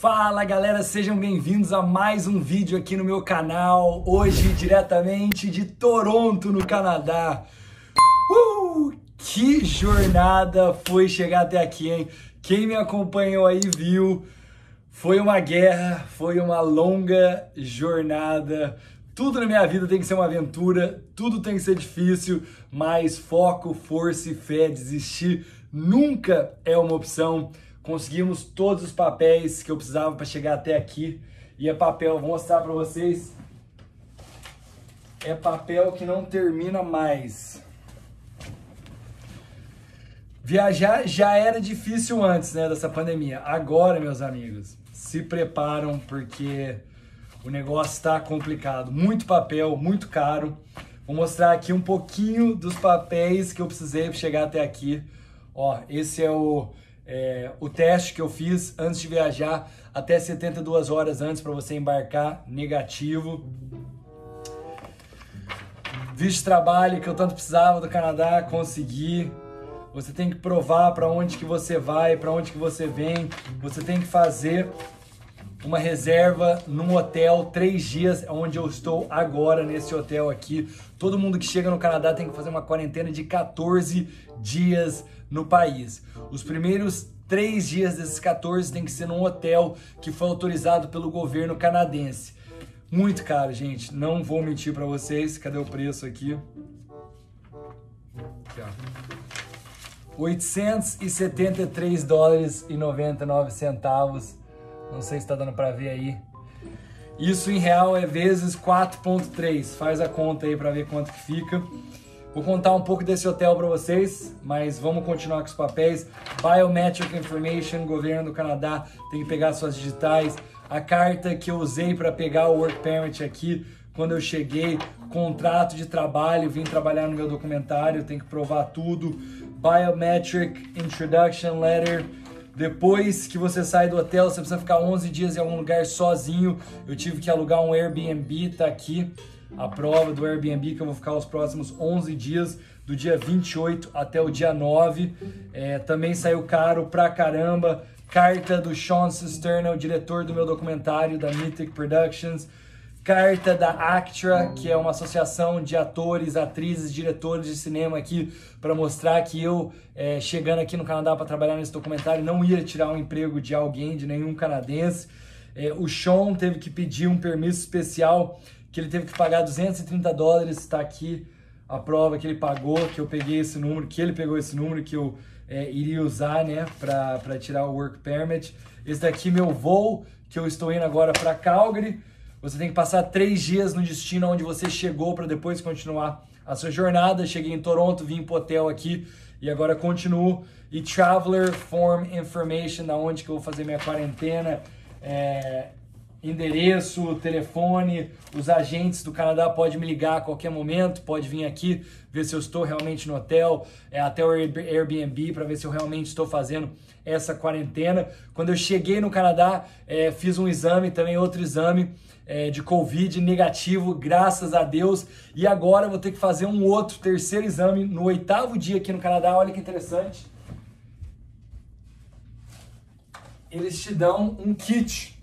Fala galera, sejam bem-vindos a mais um vídeo aqui no meu canal, hoje diretamente de Toronto, no Canadá. Uh, que jornada foi chegar até aqui, hein? Quem me acompanhou aí viu, foi uma guerra, foi uma longa jornada. Tudo na minha vida tem que ser uma aventura, tudo tem que ser difícil, mas foco, força e fé, desistir nunca é uma opção. Conseguimos todos os papéis que eu precisava para chegar até aqui. E é papel, vou mostrar para vocês. É papel que não termina mais. Viajar já era difícil antes, né, dessa pandemia. Agora, meus amigos, se preparam porque o negócio está complicado. Muito papel, muito caro. Vou mostrar aqui um pouquinho dos papéis que eu precisei para chegar até aqui. Ó, esse é o é, o teste que eu fiz antes de viajar, até 72 horas antes para você embarcar, negativo. Visto de trabalho que eu tanto precisava do Canadá, consegui. Você tem que provar para onde que você vai, para onde que você vem. Você tem que fazer uma reserva num hotel, três dias, é onde eu estou agora nesse hotel aqui. Todo mundo que chega no Canadá tem que fazer uma quarentena de 14 dias no país. Os primeiros três dias desses 14 tem que ser num hotel que foi autorizado pelo governo canadense. Muito caro, gente. Não vou mentir para vocês. Cadê o preço aqui? aqui ó. 873 dólares e 99 centavos não sei se está dando para ver aí. Isso em real é vezes 4.3. Faz a conta aí para ver quanto que fica. Vou contar um pouco desse hotel para vocês, mas vamos continuar com os papéis. Biometric Information, governo do Canadá, tem que pegar suas digitais. A carta que eu usei para pegar o Work Permit aqui, quando eu cheguei, contrato de trabalho, vim trabalhar no meu documentário, tem que provar tudo. Biometric Introduction Letter, depois que você sai do hotel, você precisa ficar 11 dias em algum lugar sozinho. Eu tive que alugar um Airbnb, tá aqui a prova do Airbnb que eu vou ficar os próximos 11 dias, do dia 28 até o dia 9. É, também saiu caro pra caramba. Carta do Sean Cisterna, o diretor do meu documentário da Mythic Productions carta da ACTRA, hum. que é uma associação de atores, atrizes, diretores de cinema aqui, para mostrar que eu, é, chegando aqui no Canadá para trabalhar nesse documentário, não ia tirar um emprego de alguém, de nenhum canadense. É, o Sean teve que pedir um permisso especial, que ele teve que pagar 230 dólares, está aqui a prova que ele pagou, que eu peguei esse número, que ele pegou esse número, que eu é, iria usar, né, para tirar o Work Permit. Esse daqui, meu voo, que eu estou indo agora para Calgary você tem que passar três dias no destino onde você chegou para depois continuar a sua jornada. Cheguei em Toronto, vim pro hotel aqui e agora continuo. E Traveler Form Information, da onde que eu vou fazer minha quarentena. É, endereço, telefone, os agentes do Canadá podem me ligar a qualquer momento, pode vir aqui ver se eu estou realmente no hotel, é, até o Airbnb para ver se eu realmente estou fazendo essa quarentena. Quando eu cheguei no Canadá, é, fiz um exame, também outro exame é, de Covid negativo, graças a Deus. E agora vou ter que fazer um outro, terceiro exame no oitavo dia aqui no Canadá. Olha que interessante. Eles te dão um kit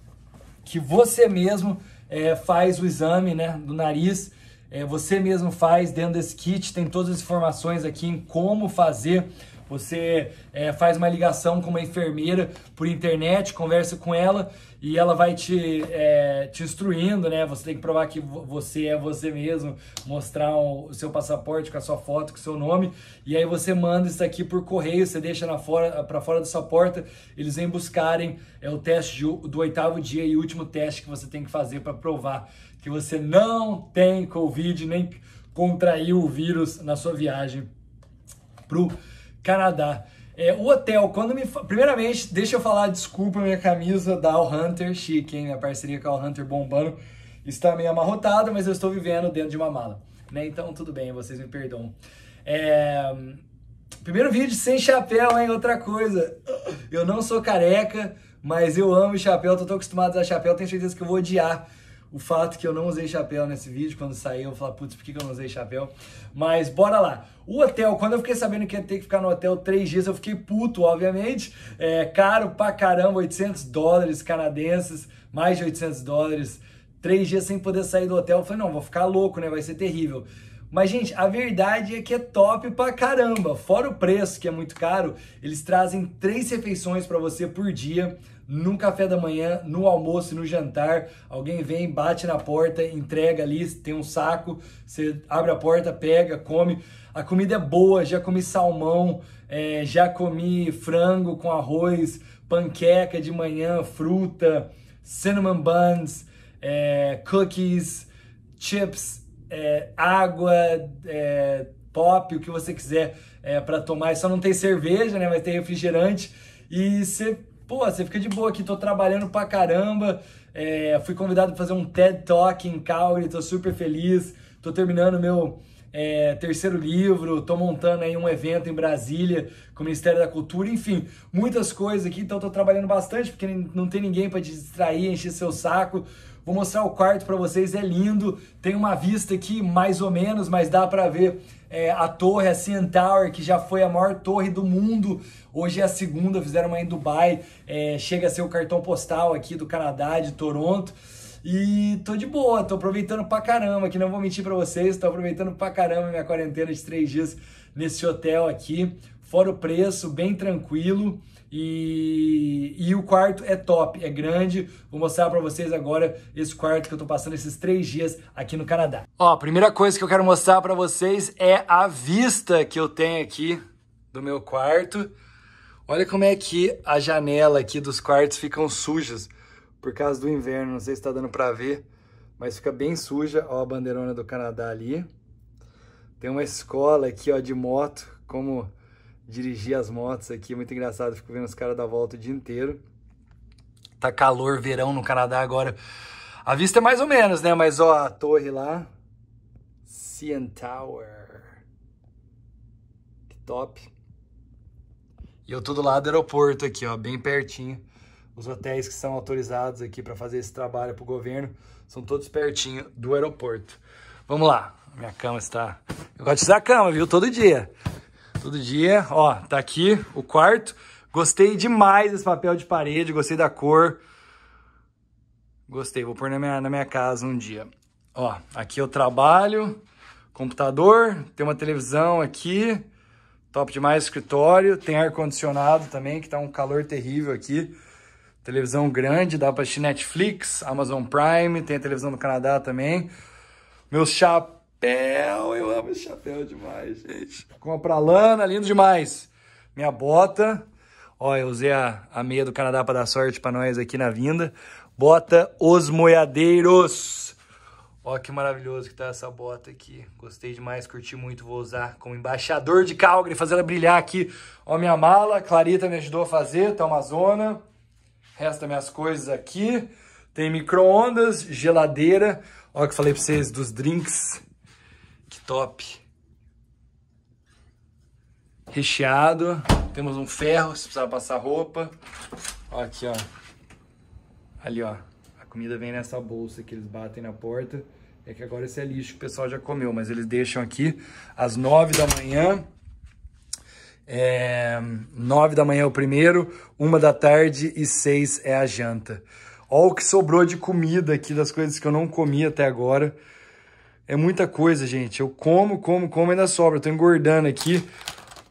que você mesmo é, faz o exame né, do nariz, é, você mesmo faz dentro desse kit, tem todas as informações aqui em como fazer você é, faz uma ligação com uma enfermeira por internet, conversa com ela e ela vai te, é, te instruindo, né? Você tem que provar que você é você mesmo, mostrar o seu passaporte com a sua foto, com o seu nome, e aí você manda isso aqui por correio, você deixa na fora, para fora da sua porta, eles vêm buscarem é o teste de, do oitavo dia e último teste que você tem que fazer para provar que você não tem Covid, nem contraiu o vírus na sua viagem pro Canadá. É, o hotel, quando me. Primeiramente, deixa eu falar, desculpa minha camisa da All Hunter, chique, hein? Minha parceria com a All Hunter bombando. Está meio amarrotada, mas eu estou vivendo dentro de uma mala. Né? Então, tudo bem, vocês me perdoam. É... Primeiro vídeo sem chapéu, hein? Outra coisa. Eu não sou careca, mas eu amo chapéu, tô tão acostumado a usar chapéu, tenho certeza que eu vou odiar o fato que eu não usei chapéu nesse vídeo. Quando saí eu falei putz, por que, que eu não usei chapéu? Mas bora lá. O hotel, quando eu fiquei sabendo que ia ter que ficar no hotel três dias, eu fiquei puto, obviamente. É caro pra caramba, 800 dólares canadenses, mais de 800 dólares. Três dias sem poder sair do hotel. Eu falei, não, vou ficar louco, né? Vai ser terrível. Mas, gente, a verdade é que é top pra caramba. Fora o preço, que é muito caro, eles trazem três refeições para você por dia no café da manhã, no almoço, no jantar. Alguém vem, bate na porta, entrega ali, tem um saco, você abre a porta, pega, come. A comida é boa, já comi salmão, é, já comi frango com arroz, panqueca de manhã, fruta, cinnamon buns, é, cookies, chips, é, água, é, pop, o que você quiser é, para tomar. Só não tem cerveja, né? Mas tem refrigerante. E você Pô, você fica de boa aqui, tô trabalhando pra caramba. É, fui convidado para fazer um TED Talk em Calgary, tô super feliz. Tô terminando meu é, terceiro livro, tô montando aí um evento em Brasília com o Ministério da Cultura, enfim, muitas coisas aqui. Então tô trabalhando bastante porque não tem ninguém para te distrair, encher seu saco. Vou mostrar o quarto para vocês, é lindo. Tem uma vista aqui, mais ou menos, mas dá para ver é, a torre, a CN Tower, que já foi a maior torre do mundo. Hoje é a segunda, fizeram uma em Dubai. É, chega a ser o cartão postal aqui do Canadá, de Toronto. E tô de boa, tô aproveitando pra caramba, que não vou mentir para vocês, tô aproveitando pra caramba minha quarentena de três dias nesse hotel aqui fora o preço, bem tranquilo. E, e o quarto é top, é grande. Vou mostrar para vocês agora esse quarto que eu tô passando esses três dias aqui no Canadá. Ó, a primeira coisa que eu quero mostrar para vocês é a vista que eu tenho aqui do meu quarto. Olha como é que a janela aqui dos quartos ficam sujas por causa do inverno. Não sei se está dando para ver, mas fica bem suja. Ó a bandeirona do Canadá ali. Tem uma escola aqui ó, de moto, como dirigir as motos aqui, é muito engraçado, fico vendo os caras da volta o dia inteiro. Tá calor, verão no Canadá agora. A vista é mais ou menos, né? Mas ó, a torre lá. CN Tower. Que top. E eu tô do lado do aeroporto aqui, ó, bem pertinho. Os hotéis que são autorizados aqui para fazer esse trabalho pro governo são todos pertinho do aeroporto. Vamos lá. Minha cama está. Eu gosto de usar a cama, viu? Todo dia. Todo dia, ó, tá aqui o quarto. Gostei demais desse papel de parede, gostei da cor. Gostei, vou pôr na minha, na minha casa um dia. Ó, aqui eu trabalho, computador, tem uma televisão aqui, top demais, escritório, tem ar-condicionado também, que tá um calor terrível aqui. Televisão grande, dá pra assistir Netflix, Amazon Prime, tem a televisão do Canadá também. Meus chapos chapéu. Eu amo esse chapéu demais, gente. Compra lana, lindo demais. Minha bota. Ó, eu usei a, a meia do Canadá para dar sorte para nós aqui na vinda. Bota Os Moiadeiros. Ó, que maravilhoso que tá essa bota aqui. Gostei demais, curti muito. Vou usar como embaixador de Calgary, fazer ela brilhar aqui. Ó, minha mala. Clarita me ajudou a fazer, tá uma zona. Resta minhas coisas aqui. Tem micro-ondas, geladeira. Ó, que falei pra vocês dos drinks Top. Recheado. Temos um ferro, se precisar passar roupa. Ó, aqui, ó. Ali, ó. A comida vem nessa bolsa que eles batem na porta. É que agora esse é lixo que o pessoal já comeu, mas eles deixam aqui às nove da manhã. É, 9 da manhã é o primeiro, uma da tarde e seis é a janta. Olha o que sobrou de comida aqui, das coisas que eu não comi até agora. É muita coisa, gente. Eu como, como, como, ainda sobra. Eu tô engordando aqui.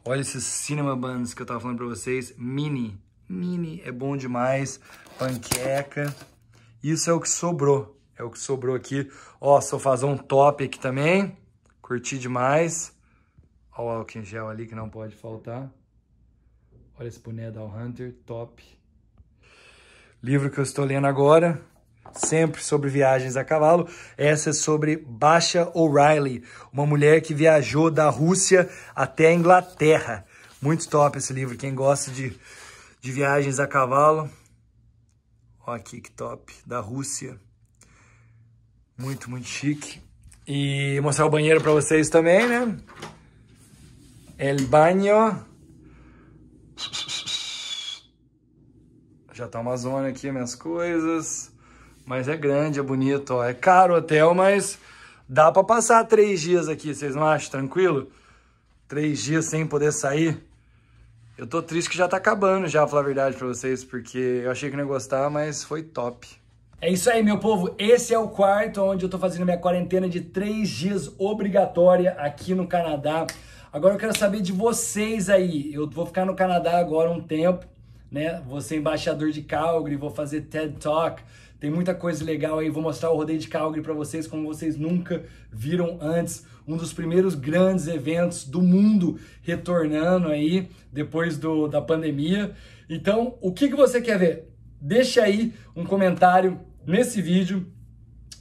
Olha esses Cinema Buns que eu tava falando pra vocês. Mini. Mini é bom demais. Panqueca. Isso é o que sobrou. É o que sobrou aqui. Ó, sofazão top aqui também. Curti demais. Ó o álcool em gel ali que não pode faltar. Olha esse boné da Hunter, top. Livro que eu estou lendo agora, sempre sobre viagens a cavalo. Essa é sobre Basha O'Reilly, uma mulher que viajou da Rússia até a Inglaterra. Muito top esse livro, quem gosta de, de viagens a cavalo. Olha aqui que top, da Rússia. Muito, muito chique. E mostrar o banheiro para vocês também, né? El banho. Já tá uma zona aqui, minhas coisas. Mas é grande, é bonito, ó. É caro o hotel, mas dá para passar três dias aqui, vocês não acham? Tranquilo? Três dias sem poder sair. Eu tô triste que já tá acabando já, falar a verdade pra vocês, porque eu achei que não ia gostar, mas foi top. É isso aí, meu povo. Esse é o quarto onde eu tô fazendo minha quarentena de três dias obrigatória aqui no Canadá. Agora eu quero saber de vocês aí. Eu vou ficar no Canadá agora um tempo né? Vou ser embaixador de Calgary, vou fazer TED Talk. Tem muita coisa legal aí, vou mostrar o rodeio de Calgary para vocês como vocês nunca viram antes. Um dos primeiros grandes eventos do mundo retornando aí depois do, da pandemia. Então, o que, que você quer ver? Deixa aí um comentário nesse vídeo.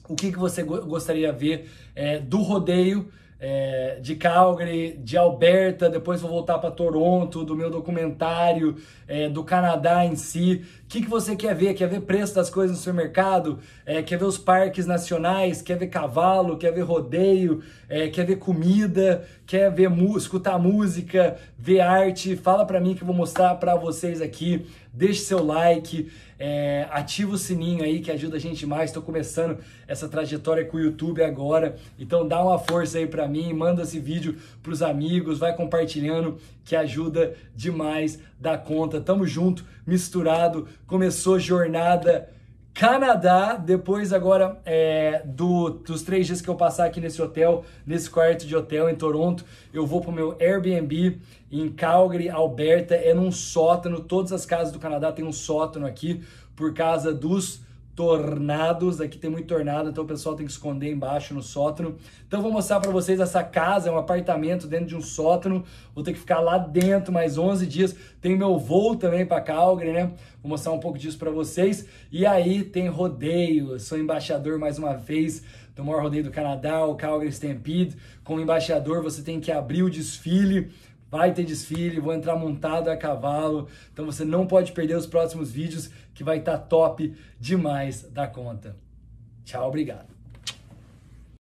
O que, que você gostaria de ver é, do rodeio é, de Calgary, de Alberta, depois vou voltar para Toronto, do meu documentário, é, do Canadá em si. O que, que você quer ver? Quer ver preço das coisas no supermercado? É, quer ver os parques nacionais? Quer ver cavalo? Quer ver rodeio? É, quer ver comida? Quer ver escutar música? Ver arte? Fala para mim que eu vou mostrar para vocês aqui. Deixe seu like, é, ativa o sininho aí que ajuda a gente mais. Estou começando essa trajetória com o YouTube agora, então dá uma força aí para mim, manda esse vídeo para os amigos, vai compartilhando que ajuda demais da conta. Tamo junto, misturado começou jornada Canadá, depois agora é, do, dos três dias que eu passar aqui nesse hotel, nesse quarto de hotel em Toronto, eu vou pro meu Airbnb em Calgary, Alberta, é num sótano, todas as casas do Canadá têm um sótano aqui, por causa dos tornados. Aqui tem muito tornado, então o pessoal tem que esconder embaixo no sótão. Então vou mostrar para vocês essa casa, é um apartamento dentro de um sótão. Vou ter que ficar lá dentro mais 11 dias. Tem meu voo também para Calgary, né? Vou mostrar um pouco disso para vocês. E aí tem rodeio. Eu sou embaixador mais uma vez do maior rodeio do Canadá, o Calgary Stampede. Como embaixador, você tem que abrir o desfile Vai ter desfile, vou entrar montado a cavalo, então você não pode perder os próximos vídeos que vai estar tá top demais da conta. Tchau, obrigado.